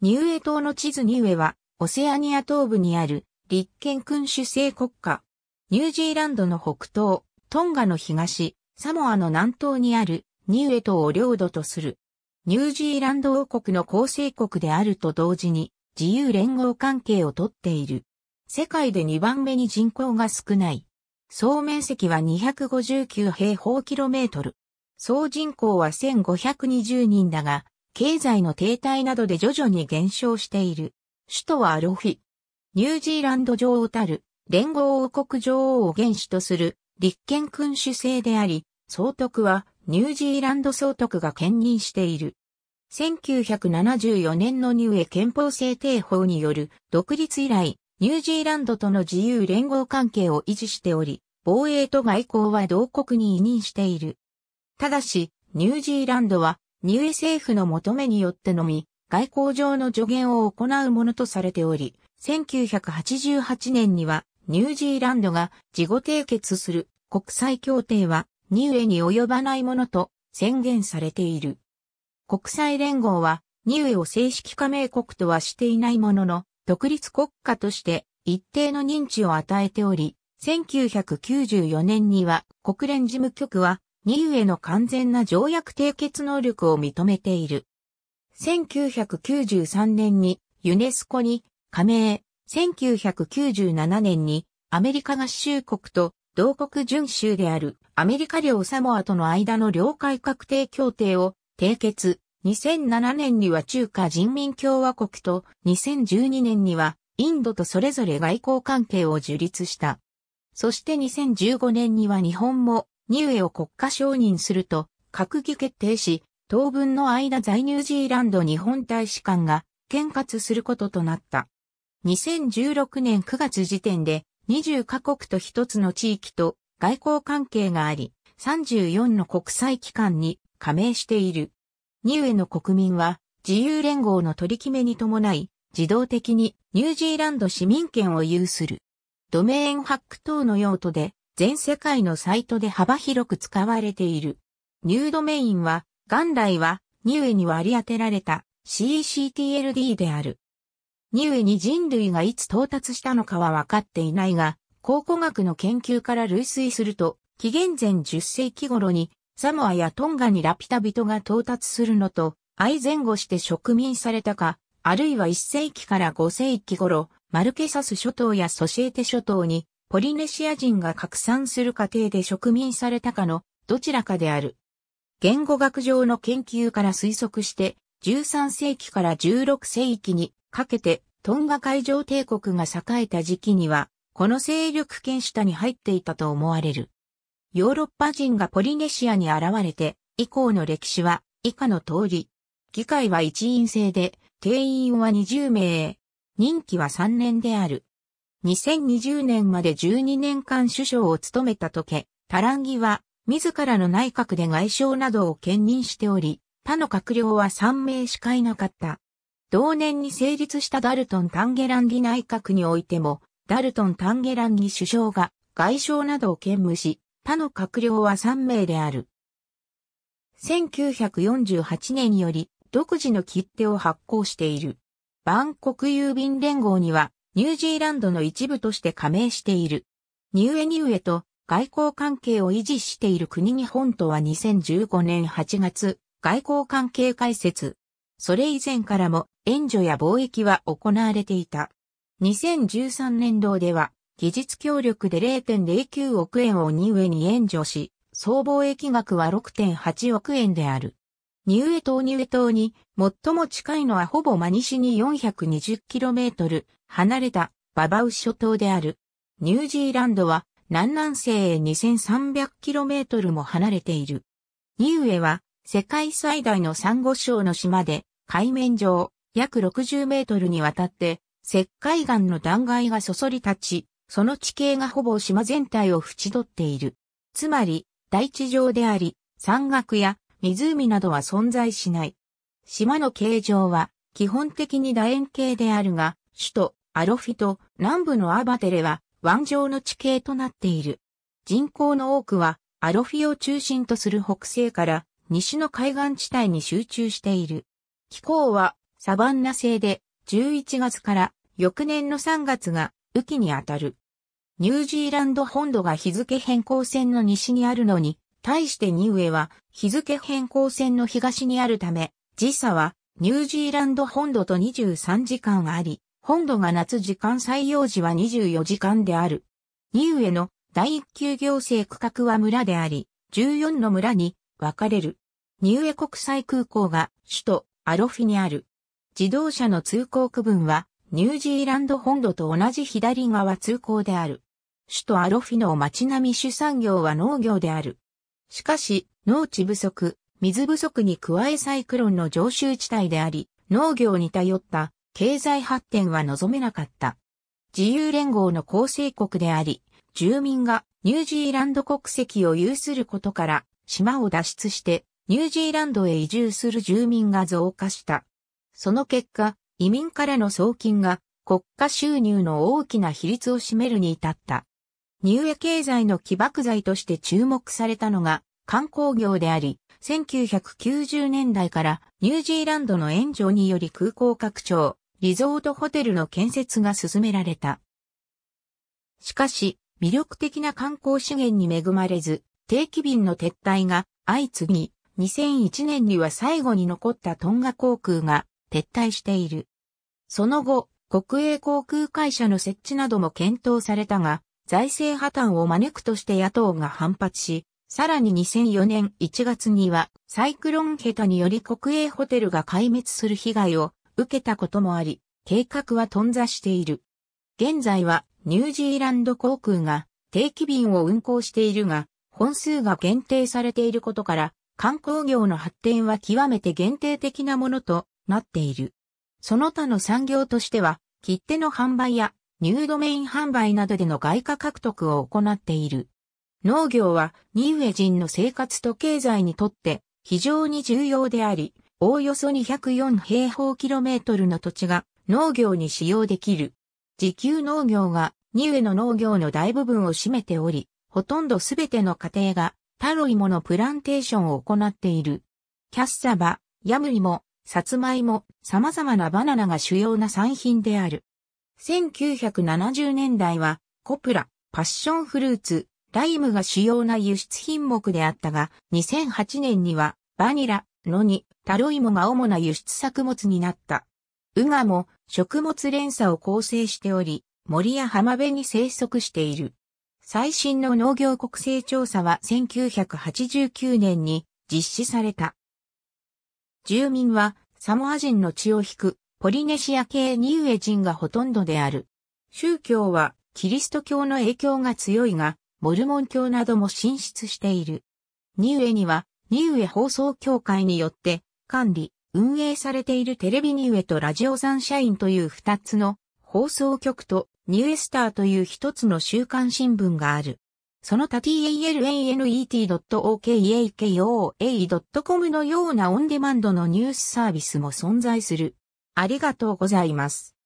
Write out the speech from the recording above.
ニューエ島の地図ニューエは、オセアニア東部にある、立憲君主制国家。ニュージーランドの北東、トンガの東、サモアの南東にある、ニューエ島を領土とする。ニュージーランド王国の構成国であると同時に、自由連合関係をとっている。世界で2番目に人口が少ない。総面積は259平方キロメートル。総人口は1520人だが、経済の停滞などで徐々に減少している。首都はアロフィ。ニュージーランド女王たる、連合王国女王を元首とする、立憲君主制であり、総督は、ニュージーランド総督が兼任している。1974年のニューエ憲法制定法による独立以来、ニュージーランドとの自由連合関係を維持しており、防衛と外交は同国に委任している。ただし、ニュージーランドはニュー政府の求めによってのみ、外交上の助言を行うものとされており、1988年にはニュージーランドが自己締結する国際協定はニーエに及ばないものと宣言されている。国際連合はニーエを正式加盟国とはしていないものの、独立国家として一定の認知を与えており、1994年には国連事務局は二ゆへの完全な条約締結能力を認めている。1993年にユネスコに加盟、1997年にアメリカ合衆国と同国準州であるアメリカ領サモアとの間の領海確定協定を締結、2007年には中華人民共和国と2012年にはインドとそれぞれ外交関係を樹立した。そして2015年には日本もニウエを国家承認すると、閣議決定し、当分の間在ニュージーランド日本大使館が、兼嘩することとなった。2016年9月時点で、20カ国と1つの地域と外交関係があり、34の国際機関に加盟している。ニウエの国民は、自由連合の取り決めに伴い、自動的にニュージーランド市民権を有する。ドメインハック等の用途で全世界のサイトで幅広く使われている。ニュードメインは、元来は、ニューエに割り当てられた CCTLD である。ニュエに人類がいつ到達したのかは分かっていないが、考古学の研究から類推すると、紀元前10世紀頃に、サモアやトンガにラピュタ人が到達するのと、相前後して植民されたか、あるいは1世紀から5世紀頃、マルケサス諸島やソシエテ諸島にポリネシア人が拡散する過程で植民されたかのどちらかである。言語学上の研究から推測して、13世紀から16世紀にかけてトンガ海上帝国が栄えた時期には、この勢力圏下に入っていたと思われる。ヨーロッパ人がポリネシアに現れて、以降の歴史は以下の通り。議会は一員制で、定員は20名。任期は3年である。2020年まで12年間首相を務めたとけ、タランギは、自らの内閣で外相などを兼任しており、他の閣僚は3名しかいなかった。同年に成立したダルトン・タンゲランギ内閣においても、ダルトン・タンゲランギ首相が外相などを兼務し、他の閣僚は3名である。1948年より独自の切手を発行している。万国郵便連合にはニュージーランドの一部として加盟している。ニューエニューエと外交関係を維持している国日本とは2015年8月、外交関係開設。それ以前からも援助や貿易は行われていた。2013年度では、技術協力で0.09億円をニーエに援助し、総貿易額は6.8億円である。ニューエ島ニューエ島に最も近いのはほぼ真西に 420km、離れたババウ諸島である。ニュージーランドは南南西へ 2300km も離れている。ニウエは世界最大のサンゴ礁の島で海面上約60メートルにわたって石灰岩の断崖がそそり立ち、その地形がほぼ島全体を縁取っている。つまり大地上であり、山岳や湖などは存在しない。島の形状は基本的に楕円形であるが、首都アロフィと南部のアバテレは湾上の地形となっている。人口の多くはアロフィを中心とする北西から西の海岸地帯に集中している。気候はサバンナ製で11月から翌年の3月が雨季にあたる。ニュージーランド本土が日付変更線の西にあるのに、対してニウエは日付変更線の東にあるため、時差はニュージーランド本土と23時間あり、本土が夏時間採用時は24時間である。二上の第一級行政区画は村であり、14の村に分かれる。二上国際空港が首都アロフィにある。自動車の通行区分はニュージーランド本土と同じ左側通行である。首都アロフィの街並み主産業は農業である。しかし、農地不足、水不足に加えサイクロンの常習地帯であり、農業に頼った経済発展は望めなかった。自由連合の構成国であり、住民がニュージーランド国籍を有することから島を脱出してニュージーランドへ移住する住民が増加した。その結果、移民からの送金が国家収入の大きな比率を占めるに至った。ニューエ経済の起爆剤として注目されたのが観光業であり、1990年代からニュージーランドの援助により空港拡張、リゾートホテルの建設が進められた。しかし、魅力的な観光資源に恵まれず、定期便の撤退が相次ぎ、2001年には最後に残ったトンガ航空が撤退している。その後、国営航空会社の設置なども検討されたが、財政破綻を招くとして野党が反発し、さらに2004年1月にはサイクロンヘタにより国営ホテルが壊滅する被害を受けたこともあり、計画は頓挫している。現在はニュージーランド航空が定期便を運航しているが、本数が限定されていることから、観光業の発展は極めて限定的なものとなっている。その他の産業としては、切手の販売やニュードメイン販売などでの外貨獲得を行っている。農業は、ニウエ人の生活と経済にとって非常に重要であり、おおよそ204平方キロメートルの土地が農業に使用できる。自給農業がニウエの農業の大部分を占めており、ほとんどすべての家庭がタロイモのプランテーションを行っている。キャッサバ、ヤムイモ、サツマイモ、様々なバナナが主要な産品である。1970年代は、コプラ、パッションフルーツ、ライムが主要な輸出品目であったが、2008年にはバニラ、のに、タロイモが主な輸出作物になった。ウガも食物連鎖を構成しており、森や浜辺に生息している。最新の農業国勢調査は1989年に実施された。住民はサモア人の血を引くポリネシア系ニウエ人がほとんどである。宗教はキリスト教の影響が強いが、モルモン教なども進出している。ニウエには、ニウエ放送協会によって管理、運営されているテレビニウエとラジオサンシャインという二つの放送局とニュエスターという一つの週刊新聞がある。その他 talanet.okakoa.com のようなオンデマンドのニュースサービスも存在する。ありがとうございます。